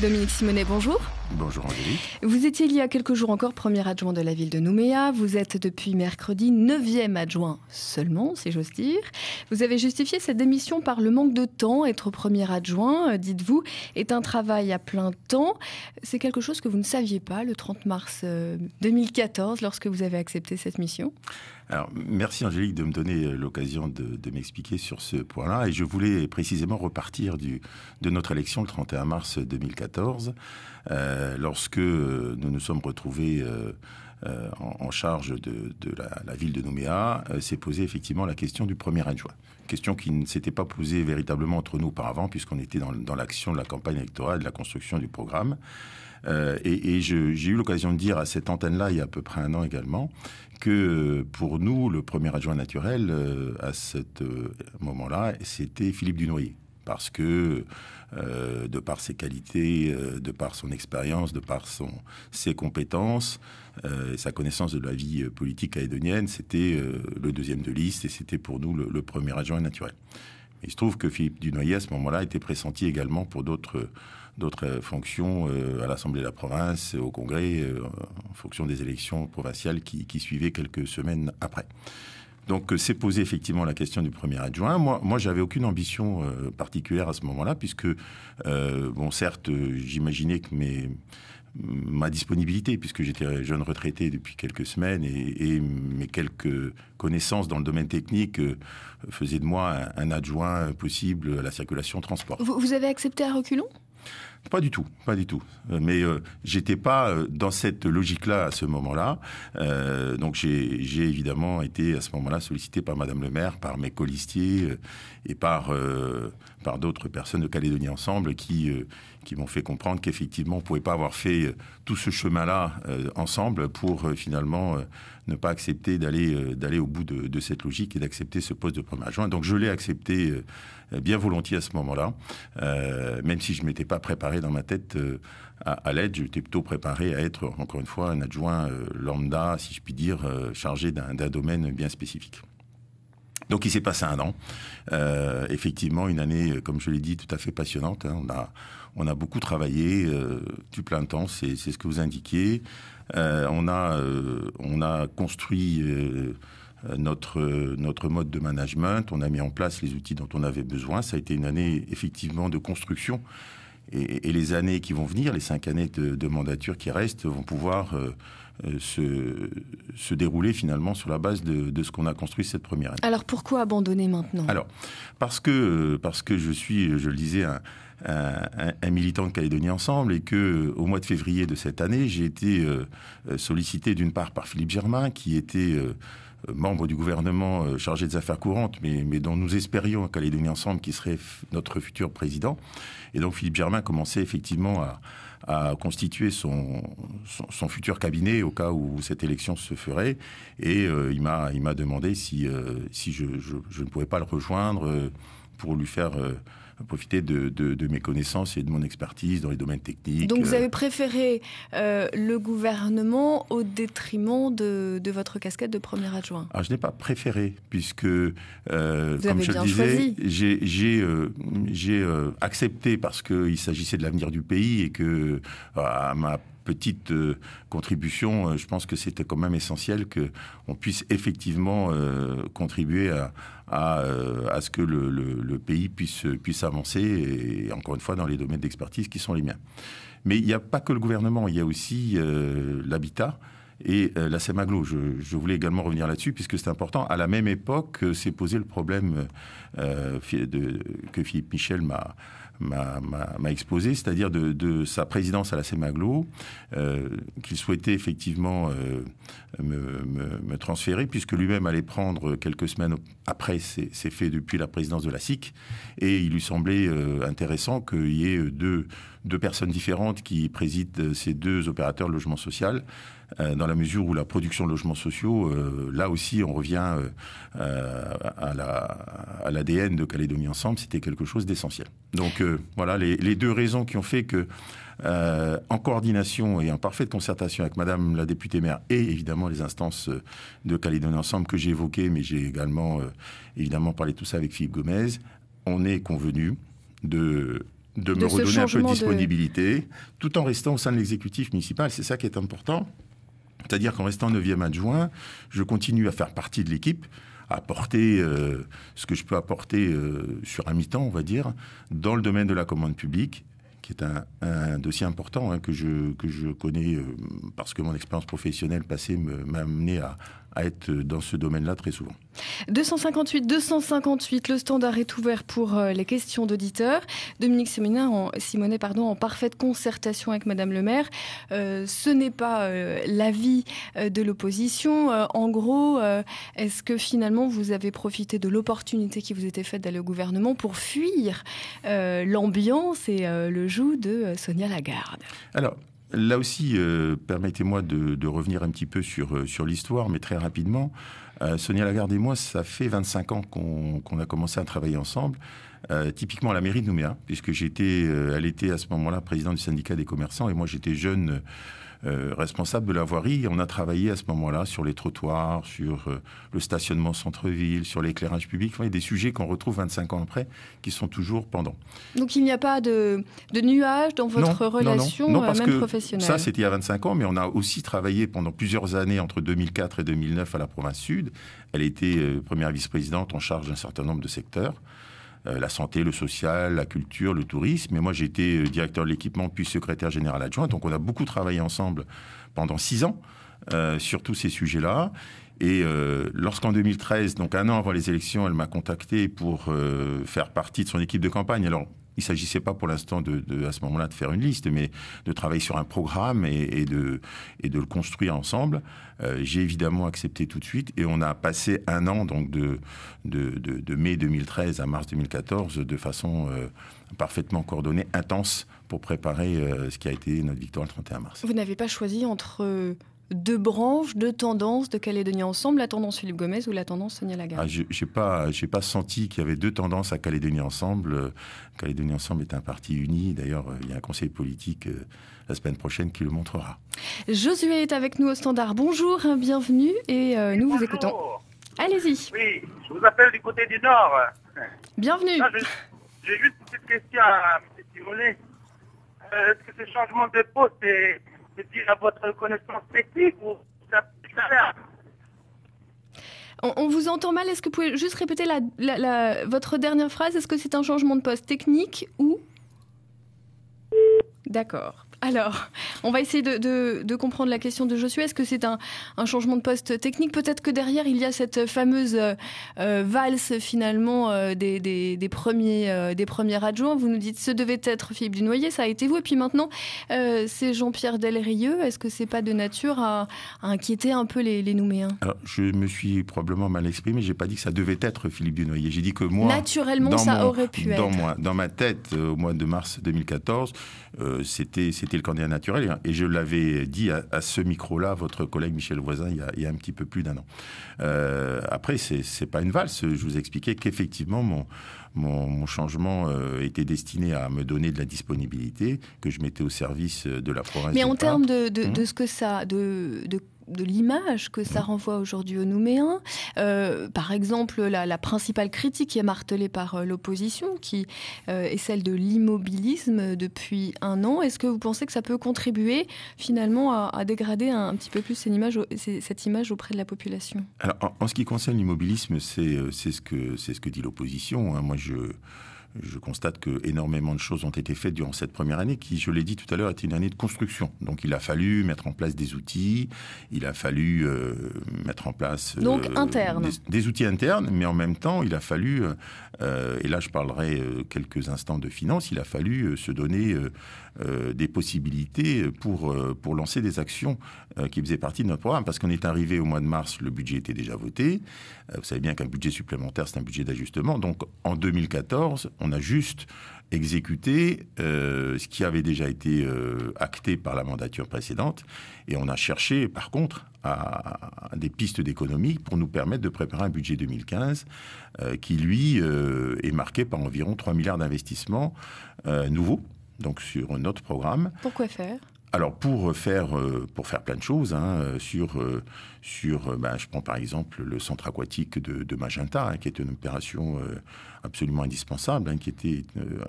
Dominique Simonet, bonjour. Bonjour Angélique. Vous étiez il y a quelques jours encore premier adjoint de la ville de Nouméa. Vous êtes depuis mercredi 9 adjoint seulement, si j'ose dire. Vous avez justifié cette démission par le manque de temps. Être premier adjoint, euh, dites-vous, est un travail à plein temps. C'est quelque chose que vous ne saviez pas le 30 mars 2014 euh, lorsque vous avez accepté cette mission. Alors, merci Angélique de me donner euh, l'occasion de, m'expliquer sur ce point-là. Et je voulais précisément repartir du, de notre élection le 31 mars 2014. Euh, lorsque euh, nous nous sommes retrouvés euh, en, charge de, la, ville de Nouméa, s'est posée effectivement la question du premier adjoint. Question qui ne s'était pas posée véritablement entre nous auparavant, puisqu'on était dans, l'action de la campagne électorale, de la construction du programme. et, et j'ai eu l'occasion de dire à cette antenne-là, il y a à peu près un an également, que pour nous, le premier adjoint naturel à ce moment-là, c'était Philippe Dunoyer parce que, euh, de par ses qualités, euh, de par son expérience, de par son, ses compétences, euh, sa connaissance de la vie politique calédonienne, c'était le deuxième de liste et c'était pour nous le, premier adjoint naturel. il se trouve que Philippe Dunoyer, à ce moment-là, était pressenti également pour d'autres d'autres fonctions à l'Assemblée de la province, au Congrès, en fonction des élections provinciales qui suivaient quelques semaines après. Donc c'est euh, posé effectivement la question du premier adjoint. Moi, moi j'avais aucune ambition euh, particulière à ce moment-là, puisque, euh, bon, certes, j'imaginais que mes, ma disponibilité, puisque j'étais jeune retraité depuis quelques semaines et, mes quelques connaissances dans le domaine technique faisaient de moi un, adjoint possible à la circulation transport. Vous, vous avez accepté à reculons pas du tout, pas du tout. Euh, mais je euh, j'étais pas euh, dans cette logique-là à ce moment-là. donc j'ai évidemment été à ce moment-là sollicité par Madame le maire, par mes colistiers et par, par d'autres personnes de Calédonie Ensemble qui, qui m'ont fait comprendre qu'effectivement on pouvait pas avoir fait tout ce chemin-là ensemble pour finalement ne pas accepter d'aller d'aller au bout de, de, cette logique et d'accepter ce poste de premier adjoint. Donc je l'ai accepté bien volontiers à ce moment-là, même si je m'étais pas préparé dans ma tête euh, à, l'aide. J'étais plutôt préparé à être, encore une fois, un adjoint euh, lambda, si je puis dire, euh, chargé d'un domaine bien spécifique. Donc il s'est passé un an. effectivement, une année, comme je l'ai dit, tout à fait passionnante. Hein. On, a, on a beaucoup travaillé du plein temps, c'est ce que vous indiquiez. on, a, on a construit notre, notre mode de management, on a mis en place les outils dont on avait besoin. Ça a été une année effectivement de construction et, les années qui vont venir, les cinq années de, mandature qui restent, vont pouvoir euh, euh, se, se, dérouler finalement sur la base de, ce qu'on a construit cette première année. Alors pourquoi abandonner maintenant Alors, parce que, parce que je suis, je le disais, un, militant de Calédonie Ensemble et que au mois de février de cette année, j'ai été euh, sollicité d'une part par Philippe Germain, qui était... Euh, membre du gouvernement euh, chargé des affaires courantes, mais, mais dont nous espérions à Calédonie Ensemble qui serait notre futur président. Et donc Philippe Germain commençait effectivement à, constituer son, son, futur cabinet au cas où cette élection se ferait. Et euh, il m'a demandé si, si je, ne pouvais pas le rejoindre pour lui faire profiter de, mes connaissances et de mon expertise dans les domaines techniques. Donc vous euh, avez préféré euh, le gouvernement au détriment de, votre casquette de premier adjoint ah, je n'ai pas préféré, puisque, euh, comme je le disais, j'ai accepté parce qu'il s'agissait de l'avenir du pays et que à ma petite euh, contribution, euh, je pense que c'était quand même essentiel qu'on puisse effectivement euh, contribuer à, à, à, ce que le, le, pays puisse, puisse avancer, et encore une fois dans les domaines d'expertise qui sont les miens. Mais il n'y a pas que le gouvernement, il y a aussi l'habitat et la SEMAGLO. Je, je, voulais également revenir là-dessus puisque c'est important. À la même époque, s'est posé le problème de, que Philippe Michel m'a m'a exposé, c'est-à-dire de, sa présidence à la CEMAGLO, euh, qu'il souhaitait effectivement euh, me, transférer, puisque lui-même allait prendre quelques semaines après ses, faits depuis la présidence de la SIC, et il lui semblait euh, intéressant qu'il y ait deux, personnes différentes qui président ces deux opérateurs de logement social, dans la mesure où la production de logements sociaux, là aussi, on revient à l'ADN de Calédonie Ensemble, c'était quelque chose d'essentiel. Donc voilà les, deux raisons qui ont fait que, euh, en coordination et en parfaite concertation avec Madame la députée maire et évidemment les instances euh, de Calédonie Ensemble que j'ai évoquées, mais j'ai également euh, évidemment parlé de tout ça avec Philippe Gomez, on est convenu de de me redonner un peu de disponibilité, tout en restant au sein de l'exécutif municipal. C'est ça qui est important. C'est-à-dire qu'en restant 9e adjoint, je continue à faire partie de l'équipe, apporter euh, ce que je peux apporter euh, sur un mi-temps, on va dire, dans le domaine de la commande publique, qui est un, dossier important hein, que, je, que je connais euh, parce que mon expérience professionnelle passée m'a amené à, à être dans ce domaine-là très souvent. 258 258, le standard est ouvert pour euh, les questions d'auditeurs. Dominique en, Simonet, pardon, en parfaite concertation avec Madame le maire. Euh, ce n'est pas euh, l'avis de l'opposition. en gros, est-ce que finalement vous avez profité de l'opportunité qui vous était faite d'aller au gouvernement pour fuir l'ambiance et le joug de Sonia Lagarde Alors, Là aussi, euh, permettez-moi de, revenir un petit peu sur, euh, sur l'histoire, mais très rapidement. Euh, Sonia Lagarde et moi, ça fait 25 ans qu'on a commencé à travailler ensemble. Euh, typiquement à la mairie de Nouméa, puisque j'étais, euh, elle était à ce moment-là présidente du syndicat des commerçants et moi j'étais jeune euh, responsable de la voirie. on a travaillé à ce moment-là sur les trottoirs, sur le stationnement centre-ville, sur l'éclairage public. Enfin, il y a des sujets qu'on retrouve 25 ans après qui sont toujours pendants. Donc il n'y a pas de, de nuages dans votre relation non, même professionnelle. Ça, c'était il y a 25 ans, mais on a aussi travaillé pendant plusieurs années entre 2004 et 2009 à la province sud. Elle était première vice-présidente en charge d'un certain nombre de secteurs. Euh, la santé, le social, la culture, le tourisme. Et moi, j'étais euh, directeur de l'équipement, puis secrétaire général adjoint. Donc, on a beaucoup travaillé ensemble pendant six ans euh, sur tous ces sujets-là. Et euh, lorsqu'en 2013, donc un an avant les élections, elle m'a contacté pour faire partie de son équipe de campagne. Alors, il ne s'agissait pas pour l'instant de, à ce moment-là de faire une liste, mais de travailler sur un programme et, de, et de le construire ensemble. Euh, j'ai évidemment accepté tout de suite et on a passé un an donc de, de, mai 2013 à mars 2014 de façon euh, parfaitement coordonnée, intense pour préparer euh, ce qui a été notre victoire le 31 mars. Vous n'avez pas choisi entre deux branches, de tendances de Calédonie Ensemble, la tendance Philippe Gomez ou la tendance Sonia Lagarde ah, Je n'ai pas, pas senti qu'il y avait deux tendances à Calédonie Ensemble. Euh, Calédonie Ensemble est un parti uni. D'ailleurs, euh, il y a un conseil politique euh, la semaine prochaine qui le montrera. Josué est avec nous au standard. Bonjour, bienvenue et nous vous écoutons. Allez-y. Oui, je vous appelle du côté du Nord. Bienvenue. J'ai juste une petite question à M. Tirolet. Est-ce que ce changement de poste est connaissance on, vous entend mal. Est-ce que vous pouvez juste répéter votre dernière phrase Est-ce que c'est un changement de poste technique ou D'accord. Alors, on va essayer de, comprendre la question de Josué. Est-ce que c'est un, changement de poste technique Peut-être que derrière, il y a cette fameuse euh, valse finalement euh, des, premiers, euh, des premiers adjoints. Vous nous dites, ce devait être Philippe Dunoyer, ça a été vous. Et puis maintenant, c'est Jean-Pierre Delrieux. Est-ce que c'est pas de nature à, inquiéter un peu les, les Nouméens Alors, je me suis probablement mal exprimé. J'ai pas dit que ça devait être Philippe Dunoyer. J'ai dit que moi... Naturellement, ça aurait pu dans être. Moi, dans ma tête, au mois de mars 2014, c'était était le candidat naturel. Et je l'avais dit à, ce micro-là, votre collègue Michel Voisin, il y a, un petit peu plus d'un an. Euh, après, c'est n'est pas une valse. Je vous expliquais qu'effectivement, mon, mon, changement euh, était destiné à me donner de la disponibilité que je mettais au service de la province. Mais en termes de, hum? de, ce que ça, de, de l'image que ça mm. renvoie aujourd'hui aux Nouméens. Euh, par exemple, la, la, principale critique qui est martelée par euh, l'opposition, qui euh, est celle de l'immobilisme depuis un an. Est-ce que vous pensez que ça peut contribuer finalement à, dégrader un, petit peu plus cette image, auprès de la population en, ce qui concerne l'immobilisme, c'est ce que ce que dit l'opposition. Hein. Moi, je je constate que énormément de choses ont été faites durant cette première année qui, je l'ai dit tout à l'heure, était une année de construction. Donc il a fallu mettre en place des outils, il a fallu euh, mettre en place euh, Donc, interne. Des, outils internes, mais en même temps, il a fallu, euh, et là je parlerai quelques instants de finance, il a fallu se donner des possibilités pour, pour lancer des actions qui faisaient partie de notre programme. Parce qu'on est arrivé au mois de mars, le budget était déjà voté. vous savez bien qu'un budget supplémentaire, c'est un budget d'ajustement. Donc en 2014, on a juste exécuté euh, ce qui avait déjà été euh, acté par la mandature précédente. Et on a cherché, par contre, à, des pistes d'économie pour nous permettre de préparer un budget 2015 euh, qui, lui, est marqué par environ 3 milliards d'investissements nouveaux, donc sur notre programme. Pourquoi faire alors pour euh, faire euh, pour faire plein de choses hein, euh, sur sur ben, je prends par exemple le centre aquatique de, Magenta hein, qui est une opération absolument indispensable hein, qui était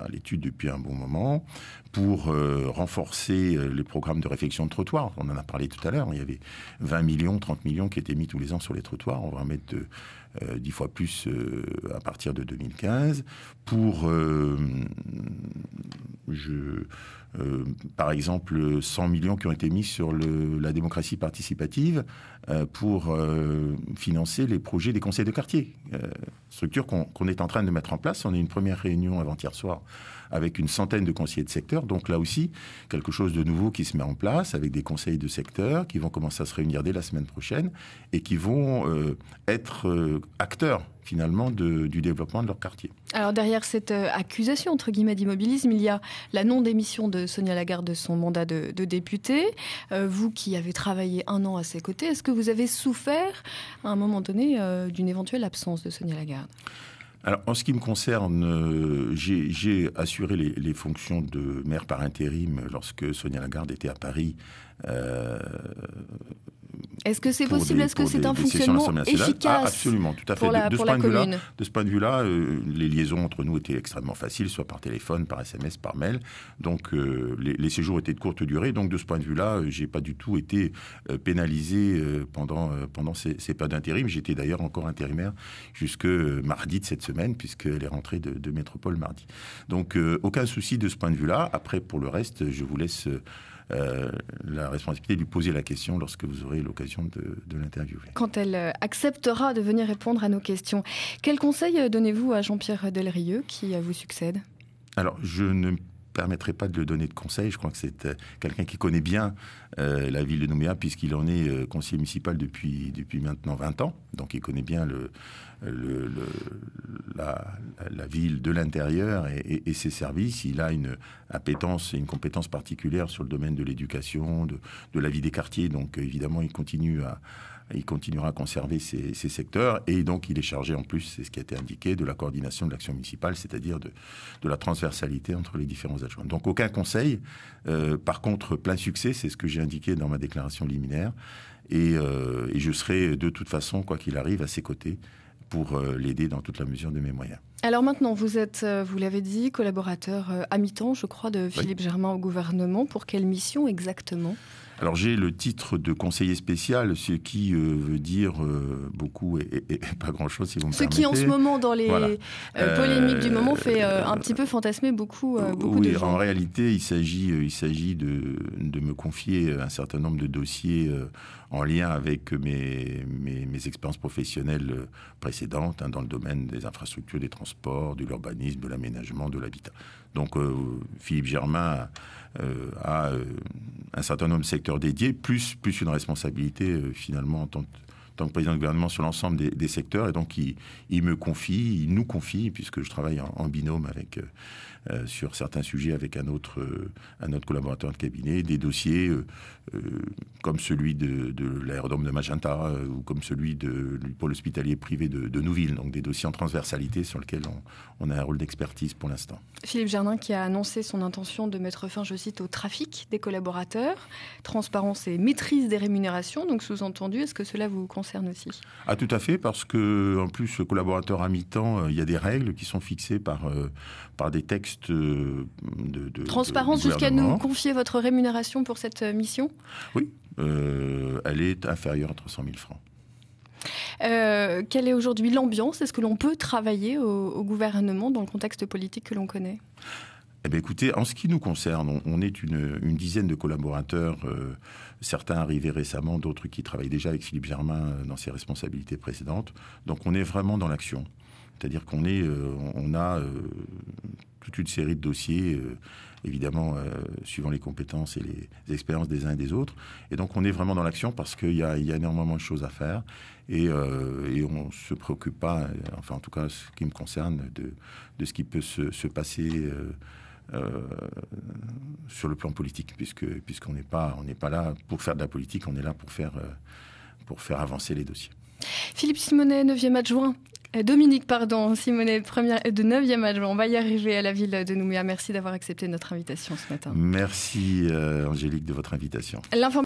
à l'étude depuis un bon moment pour renforcer les programmes de réfection de trottoirs on en a parlé tout à l'heure il y avait 20 millions 30 millions qui étaient mis tous les ans sur les trottoirs on va mettre de, euh, dix fois plus euh, à partir de 2015. Pour, euh, je, par exemple, 100 millions qui ont été mis sur le, la démocratie participative pour financer les projets des conseils de quartier, structure qu'on est en train de mettre en place. On a une première réunion avant-hier soir avec une centaine de conseillers de secteur. Donc là aussi, quelque chose de nouveau qui se met en place avec des conseils de secteur qui vont commencer à se réunir dès la semaine prochaine et qui vont être acteurs finalement du développement de leur quartier. Alors derrière cette euh, accusation entre guillemets d'immobilisme, il y a la non-démission de Sonia Lagarde de son mandat de, députée. Euh, vous qui avez travaillé un an à ses côtés, est-ce que vous avez souffert à un moment donné euh, d'une éventuelle absence de Sonia Lagarde alors, en ce qui me concerne, j'ai assuré les, les, fonctions de maire par intérim lorsque Sonia Lagarde était à Paris est-ce que c'est possible Est-ce que c'est un fonctionnement ah, efficace Absolument, tout à fait. de, ce point de vue-là, euh, les liaisons entre nous étaient extrêmement faciles, soit par téléphone, par SMS, par mail. Donc euh, les, séjours étaient de courte durée. Donc de ce point de vue-là, je euh, j'ai pas du tout été pénalisé pendant pendant ces, ces pas d'intérim. J'étais d'ailleurs encore intérimaire jusque mardi de cette semaine, puisqu'elle est rentrée de, de métropole mardi. Donc aucun souci de ce point de vue-là. Après, pour le reste, je vous laisse. Euh, la responsabilité de lui poser la question lorsque vous aurez l'occasion de, l'interviewer. Quand elle euh, acceptera de venir répondre à nos questions, quel conseil euh, donnez-vous à Jean-Pierre Delrieux qui vous succède Alors, je ne permettrai pas de le donner de conseil. Je crois que c'est euh, quelqu'un qui connaît bien euh, la ville de Nouméa, puisqu'il en est euh, conseiller municipal depuis, depuis maintenant 20 ans. Donc il connaît bien le, la, la, ville de l'intérieur et, ses services. Il a une appétence et une compétence particulière sur le domaine de l'éducation, de, de la vie des quartiers. Donc évidemment, il continue à il continuera à conserver ces, secteurs et donc il est chargé en plus, c'est ce qui a été indiqué, de la coordination de l'action municipale, c'est-à-dire de, la transversalité entre les différents adjoints. Donc aucun conseil. Euh, par contre, plein succès, c'est ce que j'ai indiqué dans ma déclaration liminaire. Et, euh, je serai de toute façon, quoi qu'il arrive, à ses côtés pour euh, l'aider dans toute la mesure de mes moyens. Alors maintenant, vous êtes, vous l'avez dit, collaborateur à mi-temps, je crois, de Philippe Germain au gouvernement. Pour quelle mission exactement alors j'ai le titre de conseiller spécial, ce qui euh, veut dire euh, beaucoup et, pas grand-chose si vous me ce permettez. Ce qui en ce moment dans les euh, polémiques du moment fait un petit peu fantasmer beaucoup, de gens. En réalité, il s'agit, il s'agit de, de, me confier un certain nombre de dossiers en lien avec mes, mes, expériences professionnelles précédentes hein, dans le domaine des infrastructures, des transports, de l'urbanisme, de l'aménagement, de l'habitat. Donc Philippe Germain a un certain nombre de secteurs dédié, plus, plus une responsabilité euh, finalement en tant que tant que président du gouvernement sur l'ensemble des, secteurs. Et donc, il, il, me confie, il nous confie, puisque je travaille en, binôme avec, euh, euh, sur certains sujets avec un autre, euh, un autre collaborateur de cabinet, des dossiers comme celui de, de l'aérodrome de Magenta ou comme celui de, du pôle hospitalier privé de, de, Nouville. Donc, des dossiers en transversalité sur lesquels on, on a un rôle d'expertise pour l'instant. Philippe Jardin qui a annoncé son intention de mettre fin, je cite, au trafic des collaborateurs, transparence et maîtrise des rémunérations. Donc, sous-entendu, est-ce que cela vous concerne ah, tout à fait, parce que en plus, collaborateur à mi-temps, euh, il y a des règles qui sont fixées par, euh, par des textes euh, de. Transparence jusqu'à nous confier votre rémunération pour cette mission Oui, elle est inférieure à 300 000 francs. quelle est aujourd'hui l'ambiance Est-ce que l'on peut travailler au gouvernement dans le contexte politique que l'on connaît eh ben, écoutez, en ce qui nous concerne, on, est une, dizaine de collaborateurs, euh, certains arrivés récemment, d'autres qui travaillent déjà avec Philippe Germain euh, dans ses responsabilités précédentes. Donc, on est vraiment dans l'action. C'est-à-dire qu'on est, euh, on a toute une série de dossiers, évidemment, suivant les compétences et les expériences des uns et des autres. Et donc, on est vraiment dans l'action parce qu'il y, a énormément de choses à faire. Et, on ne se préoccupe pas, enfin, en tout cas, ce qui me concerne, de, ce qui peut se passer euh, sur le plan politique, puisque puisqu'on n'est pas on n'est pas là pour faire de la politique, on est là pour faire euh, pour faire avancer les dossiers. Philippe Simonet, 9e adjoint. Euh, Dominique, pardon, Simonet, première, de 9e adjoint. On va y arriver à la ville de Nouméa. Merci d'avoir accepté notre invitation ce matin. Merci, Angélique, de votre invitation.